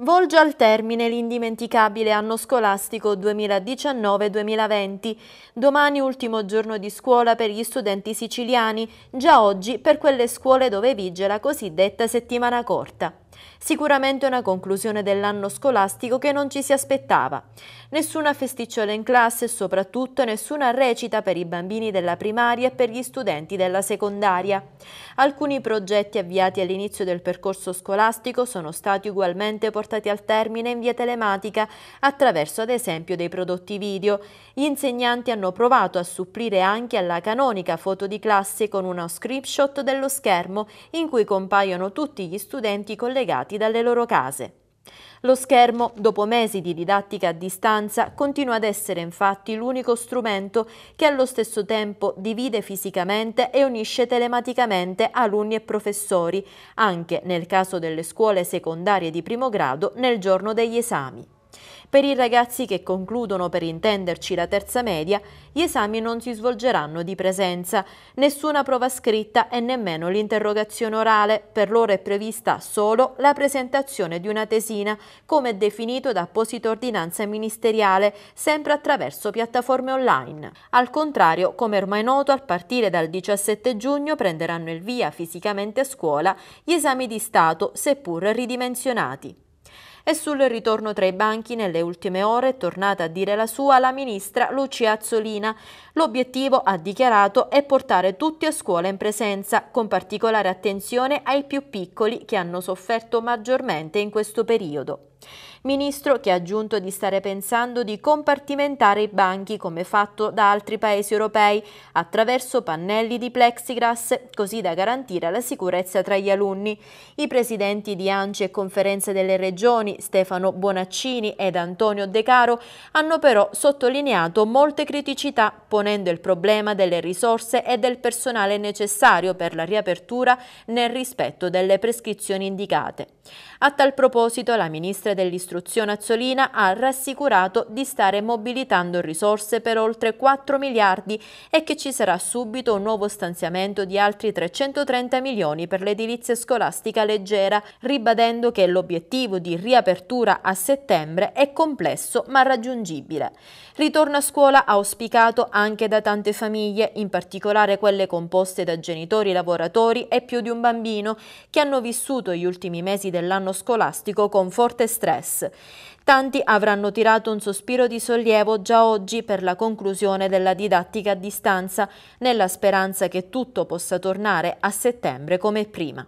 Volge al termine l'indimenticabile anno scolastico 2019-2020. Domani ultimo giorno di scuola per gli studenti siciliani, già oggi per quelle scuole dove vige la cosiddetta settimana corta. Sicuramente una conclusione dell'anno scolastico che non ci si aspettava. Nessuna festicciola in classe e soprattutto nessuna recita per i bambini della primaria e per gli studenti della secondaria. Alcuni progetti avviati all'inizio del percorso scolastico sono stati ugualmente portati al termine in via telematica attraverso ad esempio dei prodotti video. Gli insegnanti hanno provato a supplire anche alla canonica foto di classe con uno screenshot dello schermo in cui compaiono tutti gli studenti collegati scollegati dalle loro case. Lo schermo, dopo mesi di didattica a distanza, continua ad essere infatti l'unico strumento che allo stesso tempo divide fisicamente e unisce telematicamente alunni e professori, anche nel caso delle scuole secondarie di primo grado nel giorno degli esami. Per i ragazzi che concludono per intenderci la terza media, gli esami non si svolgeranno di presenza, nessuna prova scritta e nemmeno l'interrogazione orale, per loro è prevista solo la presentazione di una tesina, come definito da apposita ordinanza ministeriale, sempre attraverso piattaforme online. Al contrario, come ormai noto, a partire dal 17 giugno prenderanno il via fisicamente a scuola gli esami di Stato, seppur ridimensionati. E sul ritorno tra i banchi nelle ultime ore è tornata a dire la sua la ministra Lucia Azzolina. L'obiettivo, ha dichiarato, è portare tutti a scuola in presenza, con particolare attenzione ai più piccoli che hanno sofferto maggiormente in questo periodo. Ministro che ha aggiunto di stare pensando di compartimentare i banchi come fatto da altri paesi europei attraverso pannelli di plexiglass così da garantire la sicurezza tra gli alunni. I presidenti di ANCI e Conferenze delle Regioni Stefano Bonaccini ed Antonio De Caro hanno però sottolineato molte criticità ponendo il problema delle risorse e del personale necessario per la riapertura nel rispetto delle prescrizioni indicate. A tal proposito la Ministra dell'Istruzione Azzolina ha rassicurato di stare mobilitando risorse per oltre 4 miliardi e che ci sarà subito un nuovo stanziamento di altri 330 milioni per l'edilizia scolastica leggera, ribadendo che l'obiettivo di riapertura a settembre è complesso ma raggiungibile. Ritorno a scuola auspicato anche anche da tante famiglie, in particolare quelle composte da genitori lavoratori e più di un bambino, che hanno vissuto gli ultimi mesi dell'anno scolastico con forte stress. Tanti avranno tirato un sospiro di sollievo già oggi per la conclusione della didattica a distanza, nella speranza che tutto possa tornare a settembre come prima.